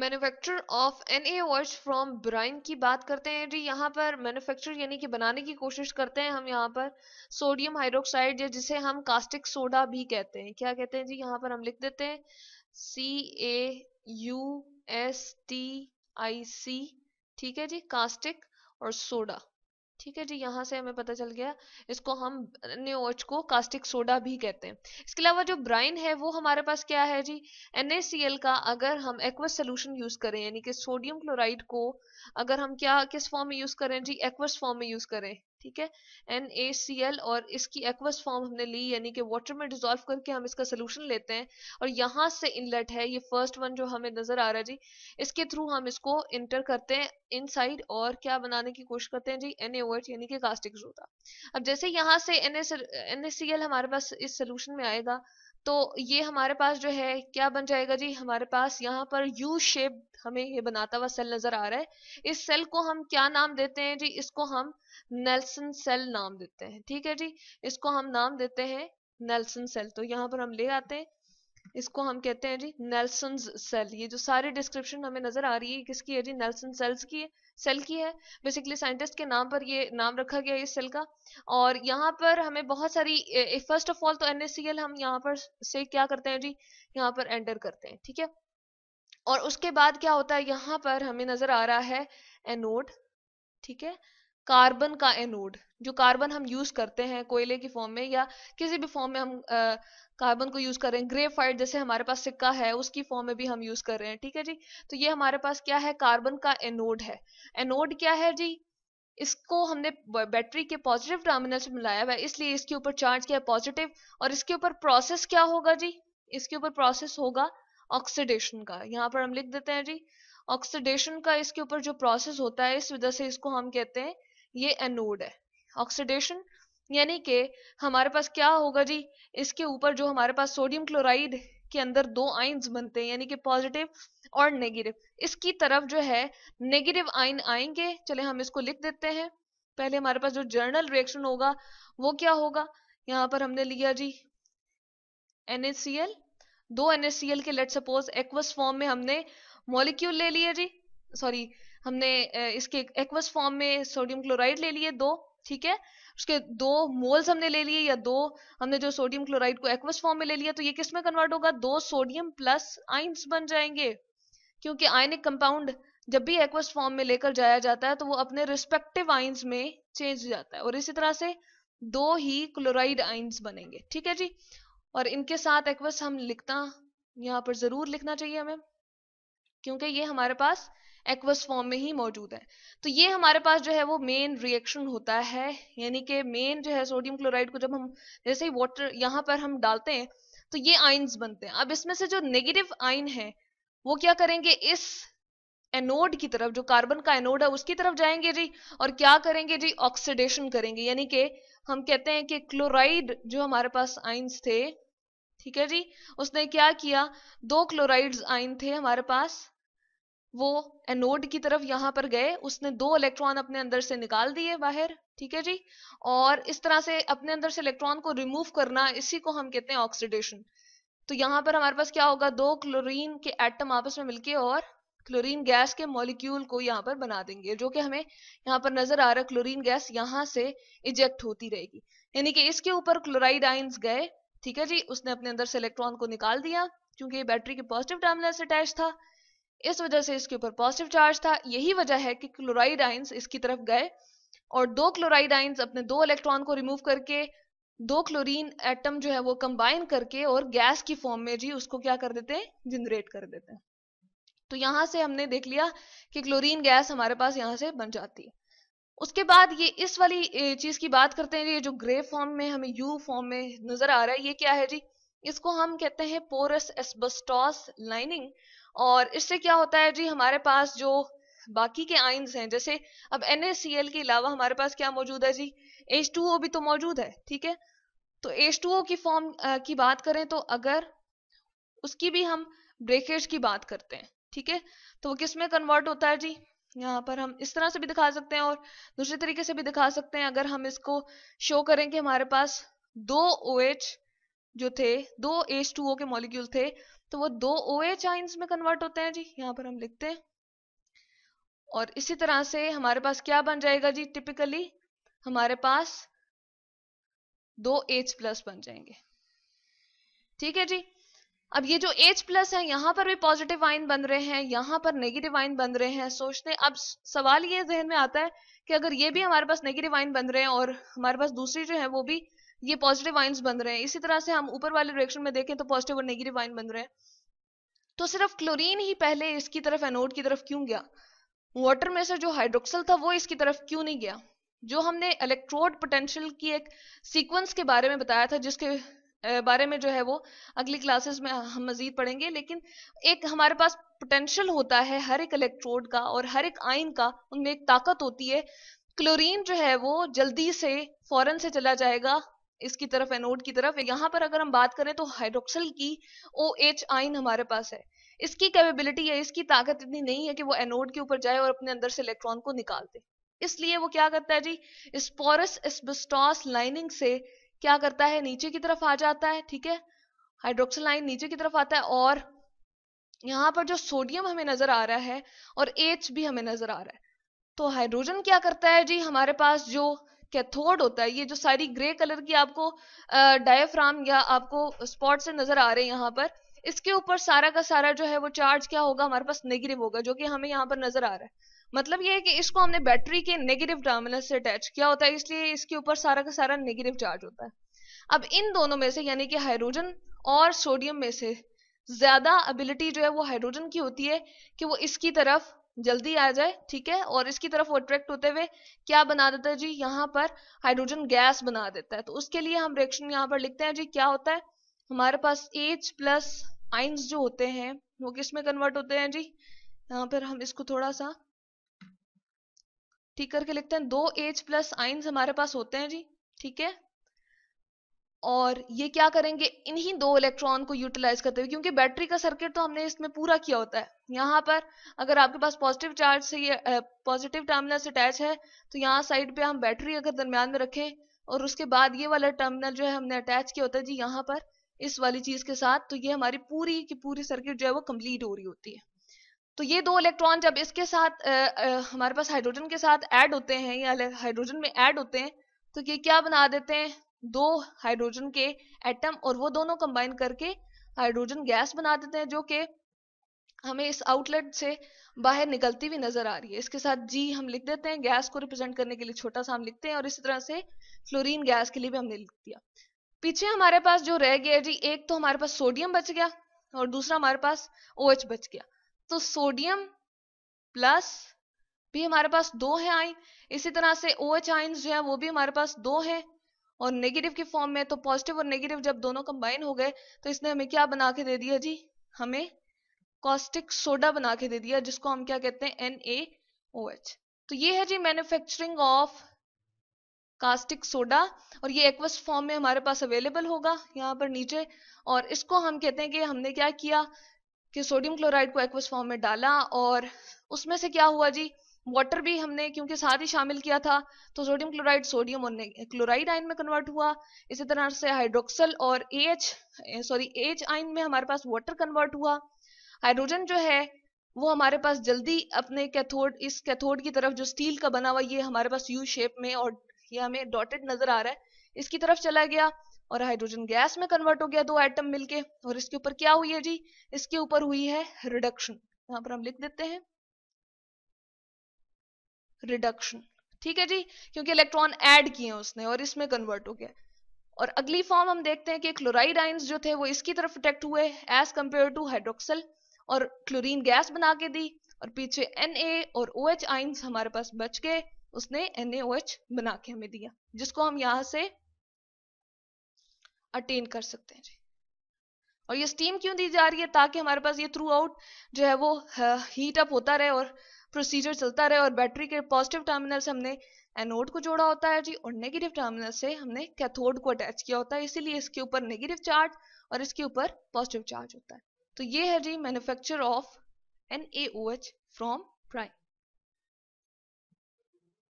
manufacture of N A watch from brine की बात करते हैं जी यहाँ पर मैन्युफैक्चर यानी कि बनाने की कोशिश करते हैं हम यहाँ पर सोडियम हाइड्रोक्साइड या जिसे हम कास्टिक सोडा भी कहते हैं क्या कहते हैं जी यहाँ पर हम लिख देते हैं C A U S T I C ठीक है जी कास्टिक और सोडा ठीक है जी यहाँ से हमें पता चल गया इसको हम न्योच को कास्टिक सोडा भी कहते हैं इसके अलावा जो ब्राइन है वो हमारे पास क्या है जी एन का अगर हम एक्वस सोल्यूशन यूज करें यानी कि सोडियम क्लोराइड को अगर हम क्या किस फॉर्म में यूज करें जी एक्वस फॉर्म में यूज करें ठीक है एन ए सी एल और इसकी एक्वस फॉर्म हमने ली यानी कि वाटर में डिजोल्व करके हम इसका सोल्यूशन लेते हैं और यहाँ से इनलेट है ये फर्स्ट वन जो हमें नजर आ रहा है जी इसके थ्रू हम इसको इंटर करते हैं इनसाइड और क्या बनाने की कोशिश करते हैं जी एन यानी कि कास्टिक सोडा अब जैसे यहाँ से एन एस एन हमारे पास इस सोल्यूशन में आएगा तो ये हमारे पास जो है क्या बन जाएगा जी हमारे पास यहाँ पर यू शेप हमें ये बनाता हुआ सेल नजर आ रहा है इस सेल को हम क्या नाम देते हैं जी इसको हम नेल्सन सेल नाम देते हैं ठीक है जी इसको हम नाम देते हैं नेल्सन सेल तो यहाँ पर हम ले आते हैं इसको हम कहते हैं जी नेल्सन सेल ये जो सारी डिस्क्रिप्शन हमें नजर आ रही है किसकी है जी नेल्सन सेल्स की है सेल की है बेसिकली साइंटिस्ट के नाम पर ये नाम रखा गया है इस सेल का और यहाँ पर हमें बहुत सारी फर्स्ट ऑफ ऑल तो एन हम यहाँ पर से क्या करते हैं जी यहाँ पर एंटर करते हैं ठीक है और उसके बाद क्या होता है यहाँ पर हमें नजर आ रहा है एनोड ठीक है कार्बन का एनोड जो कार्बन हम यूज करते हैं कोयले की फॉर्म में या किसी भी फॉर्म में हम कार्बन को यूज कर रहे हैं ग्रेफाइट जैसे हमारे पास सिक्का है उसकी फॉर्म में भी हम यूज कर रहे हैं ठीक है जी तो ये हमारे पास क्या है कार्बन का एनोड है एनोड क्या है जी इसको हमने बैटरी के पॉजिटिव टर्मिनल से मिलाया हुआ है इसलिए इसके ऊपर चार्ज क्या है पॉजिटिव और इसके ऊपर प्रोसेस क्या होगा जी इसके ऊपर प्रोसेस होगा ऑक्सीडेशन का यहाँ पर हम लिख देते हैं जी ऑक्सीडेशन का इसके ऊपर जो प्रोसेस होता है इस वजह से इसको हम कहते हैं ये एनोड है ऑक्सीडेशन यानी कि हमारे पास क्या होगा जी इसके ऊपर जो हमारे पास सोडियम क्लोराइड के अंदर दो आइन्स बनते हैं यानी कि पॉजिटिव और नेगेटिव इसकी तरफ जो है नेगेटिव आइन आएंगे चले हम इसको लिख देते हैं पहले हमारे पास जो जर्नल रिएक्शन होगा वो क्या होगा यहाँ पर हमने लिया जी NaCl दो NaCl के लेट सपोज एक्वस फॉर्म में हमने मॉलिक्यूल ले लिया जी सॉरी हमने इसके एक्वस फॉर्म में सोडियम क्लोराइड ले लिए दो ठीक है उसके दो मोल्स हमने ले लिए या दो हमने जो सोडियम क्लोराइड को एक्वस फॉर्म में ले लिया तो ये किस में कन्वर्ट होगा दो सोडियम प्लस आइंस बन जाएंगे क्योंकि आयनिक कंपाउंड जब भी एक्वस फॉर्म में लेकर जाया जाता है तो वो अपने रिस्पेक्टिव आइंस में चेंज हो जाता है और इसी तरह से दो ही क्लोराइड आइंस बनेंगे ठीक है जी और इनके साथ एक्वस हम लिखना यहाँ पर जरूर लिखना चाहिए हमें क्योंकि ये हमारे पास एक्वस फॉर्म में ही मौजूद है तो ये हमारे पास जो है वो मेन रिएक्शन होता है यानी कि मेन जो है सोडियम क्लोराइड को जब हम जैसे ही वाटर यहाँ पर हम डालते हैं तो ये आइन्स बनते हैं अब इसमें से जो नेगेटिव आइन है वो क्या करेंगे इस एनोड की तरफ जो कार्बन का एनोड है उसकी तरफ जाएंगे जी और क्या करेंगे जी ऑक्सीडेशन करेंगे यानी कि हम कहते हैं कि क्लोराइड जो हमारे पास आइन्स थे ठीक है जी उसने क्या किया दो क्लोराइड्स आइन थे हमारे पास वो एनोड की तरफ यहाँ पर गए उसने दो इलेक्ट्रॉन अपने अंदर से निकाल दिए बाहर ठीक है जी और इस तरह से अपने अंदर से इलेक्ट्रॉन को रिमूव करना इसी को हम कहते हैं ऑक्सीडेशन तो यहाँ पर हमारे पास क्या होगा दो क्लोरीन के एटम आपस में मिलके और क्लोरीन गैस के मॉलिक्यूल को यहाँ पर बना देंगे जो कि हमें यहाँ पर नजर आ रहा है क्लोरीन गैस यहाँ से इजेक्ट होती रहेगी यानी कि इसके ऊपर क्लोराइड आइन्स गए ठीक है जी उसने अपने अंदर से इलेक्ट्रॉन को निकाल दिया क्योंकि ये बैटरी के पॉजिटिव टर्मिनल से अटैच था इस वजह से इसके ऊपर पॉजिटिव चार्ज था यही वजह है कि क्लोराइड आइंस इसकी तरफ गए और दो क्लोराइड आइंस अपने दो इलेक्ट्रॉन को रिमूव करके दो क्लोरीन एटम जो है वो कंबाइन करके और गैस की फॉर्म में जी उसको क्या कर देते हैं जनरेट कर देते हैं तो यहां से हमने देख लिया कि क्लोरीन गैस हमारे पास यहाँ से बन जाती है उसके बाद ये इस वाली चीज की बात करते हैं ये जो ग्रे फॉर्म में हमें यू फॉर्म में नजर आ रहा है ये क्या है जी इसको हम कहते हैं पोरस एस्बस्टॉस लाइनिंग और इससे क्या होता है जी हमारे पास जो बाकी के आइन्स हैं जैसे अब एन के अलावा हमारे पास क्या मौजूद है जी एच भी तो मौजूद है ठीक है तो एच की फॉर्म की बात करें तो अगर उसकी भी हम ब्रेकेज की बात करते हैं ठीक है तो वो किस में कन्वर्ट होता है जी यहाँ पर हम इस तरह से भी दिखा सकते हैं और दूसरे तरीके से भी दिखा सकते हैं अगर हम इसको शो करें कि हमारे पास दो ओ OH, जो थे दो एच टू ओ के मॉलिक्यूल थे तो वो दो ओ एच आइंस में कन्वर्ट होते हैं जी यहाँ पर हम लिखते हैं और इसी तरह से हमारे पास क्या बन जाएगा जी टिपिकली हमारे पास दो एच प्लस बन जाएंगे ठीक है जी अब ये जो H प्लस है यहाँ पर भी पॉजिटिव आइन बन रहे हैं यहाँ पर नेगेटिव आइन बन रहे हैं सोचते अब सवाल ये जहन में आता है कि अगर ये भी हमारे पास नेगेटिव आइन बन रहे हैं और हमारे पास दूसरी जो है वो भी ये पॉजिटिव आइंस बन रहे हैं इसी तरह से हम ऊपर वाले रिएक्शन में देखें तो पॉजिटिव और नेगेटिव आइन बन रहे हैं तो सिर्फ क्लोरीन ही पहले इसकी तरफ एनोड की तरफ क्यों गया वाटर में से जो हाइड्रोक्सल था वो इसकी तरफ क्यों नहीं गया जो हमने इलेक्ट्रोड पोटेंशियल की एक सीक्वेंस के बारे में बताया था जिसके बारे में जो है वो अगली क्लासेस में हम मजीद पढ़ेंगे लेकिन एक हमारे पास पोटेंशियल होता है हर एक इलेक्ट्रोड का और हर एक आइन का उनमें एक ताकत होती है क्लोरीन जो है वो जल्दी से फॉरन से चला जाएगा इसकी तरफ एनोड की तरफ यहाँ पर अगर हम बात करें तो हाइड्रोक्सल की ओ एच आइन हमारे पास है इसकी कैपेबिलिटी है इसकी ताकत इतनी नहीं है कि वो एनोड के ऊपर जाए और अपने अंदर से इलेक्ट्रॉन को निकाल दे इसलिए वो क्या करता है जी स्पोरस एस्बेस्टॉस लाइनिंग से क्या करता है नीचे की तरफ आ जाता है ठीक है हाइड्रोक्सल आइन नीचे की तरफ आता है और यहाँ पर जो सोडियम हमें नजर आ रहा है और एच भी हमें नजर आ रहा है तो हाइड्रोजन क्या करता है जी हमारे पास जो कैथोड होता है ये जो सारी ग्रे कलर की आपको डायफ्राम या आपको स्पॉट से नजर आ रहे हैं यहाँ पर इसके ऊपर सारा का सारा जो है वो चार्ज क्या होगा हमारे पास नेगेटिव होगा जो कि हमें यहाँ पर नजर आ रहा है मतलब ये है कि इसको हमने बैटरी के नेगेटिव टर्मिनल से अटैच किया होता है इसलिए इसके ऊपर सारा का सारा नेगेटिव चार्ज होता है अब इन दोनों में से यानी कि हाइड्रोजन और सोडियम में से ज्यादा एबिलिटी जो है वो हाइड्रोजन की होती है कि वो इसकी तरफ जल्दी आ जाए ठीक है और इसकी तरफ अट्रैक्ट होते हुए क्या बना देता है जी यहाँ पर हाइड्रोजन गैस बना देता है तो उसके लिए हम रिएक्शन यहाँ पर लिखते हैं जी क्या होता है हमारे पास एच प्लस आइंस जो होते हैं वो किस में कन्वर्ट होते हैं जी यहाँ पर हम इसको थोड़ा सा ठीक करके लिखते हैं दो एच प्लस आइंस हमारे पास होते हैं जी ठीक है और ये क्या करेंगे इन्हीं दो इलेक्ट्रॉन को यूटिलाइज करते हुए क्योंकि बैटरी का सर्किट तो हमने इसमें पूरा किया होता है यहाँ पर अगर आपके पास पॉजिटिव चार्ज से ये पॉजिटिव टर्मिनल से अटैच है तो यहाँ साइड पे हम बैटरी अगर दरमियान में रखें और उसके बाद ये वाला टर्मिनल जो है हमने अटैच किया होता है जी यहाँ पर इस वाली चीज के साथ तो ये हमारी पूरी की पूरी सर्किट जो है वो कम्प्लीट हो रही होती है तो ये दो इलेक्ट्रॉन जब इसके साथ आ, आ, हमारे पास हाइड्रोजन के साथ ऐड होते हैं या हाइड्रोजन में ऐड होते हैं तो ये क्या बना देते हैं दो हाइड्रोजन के एटम और वो दोनों कंबाइन करके हाइड्रोजन गैस बना देते हैं जो कि हमें इस आउटलेट से बाहर निकलती हुई नजर आ रही है इसके साथ जी हम लिख देते हैं गैस को रिप्रेजेंट करने के लिए छोटा सा हम लिखते हैं और इसी तरह से फ्लोरीन गैस के लिए भी हमने लिख दिया पीछे हमारे पास जो रह गया जी एक तो हमारे पास सोडियम बच गया और दूसरा हमारे पास ओ OH बच गया तो सोडियम प्लस भी हमारे पास दो है आइन इसी तरह से ओ OH आइन जो है वो भी हमारे पास दो है और नेगेटिव के फॉर्म में तो पॉजिटिव और नेगेटिव जब दोनों कंबाइन हो गए तो इसने हमें क्या बना के दे दिया जी हमें कॉस्टिक सोडा बना के दे दिया जिसको हम क्या कहते हैं एन ए ओ एच तो ये है जी मैन्युफैक्चरिंग ऑफ कास्टिक सोडा और ये एक्वस फॉर्म में हमारे पास अवेलेबल होगा यहाँ पर नीचे और इसको हम कहते हैं कि हमने क्या किया कि सोडियम क्लोराइड को एक्वस फॉर्म में डाला और उसमें से क्या हुआ जी वाटर भी हमने क्योंकि साथ ही शामिल किया था तो सोडियम क्लोराइड सोडियम और क्लोराइड आयन में कन्वर्ट हुआ इसी तरह से हाइड्रोक्सल और A H sorry H ion में हमारे पास वाटर कन्वर्ट हुआ हाइड्रोजन जो है वो हमारे पास जल्दी अपने कैथोड इस कैथोड की तरफ जो स्टील का बना हुआ ये हमारे पास यू शेप में और ये हमें डॉटेड नजर आ रहा है इसकी तरफ चला गया और हाइड्रोजन गैस में कन्वर्ट हो गया दो आइटम मिलके और इसके ऊपर क्या हुई है जी इसके ऊपर हुई है रिडक्शन यहाँ पर हम लिख देते हैं रिडक्शन ठीक है जी क्योंकि इलेक्ट्रॉन ऐड किए उसने और इसमें कन्वर्ट हो गया और अगली फॉर्म हम देखते हैं कि क्लोराइड आइंस जो थे वो इसकी तरफ अटैक्ट हुए एज कम्पेयर टू हाइड्रोक्सल और क्लोरीन गैस बना के दी और पीछे एन और ओ OH आइंस हमारे पास बच गए उसने एन OH बना के हमें दिया जिसको हम यहां से अटेन कर सकते हैं जी और ये स्टीम क्यों दी जा रही है ताकि हमारे पास ये थ्रू आउट जो है वो हीट uh, अप होता रहे और प्रोसीजर चलता रहे और बैटरी के पॉजिटिव टर्मिनल से हमने एनोड को जोड़ा होता है जी और नेगेटिव टर्मिनल से हमने कैथोड को अटैच किया होता है इसीलिए इसके ऊपर नेगेटिव चार्ज और इसके ऊपर पॉजिटिव चार्ज होता है तो ये है जी manufacture of N A O H from prime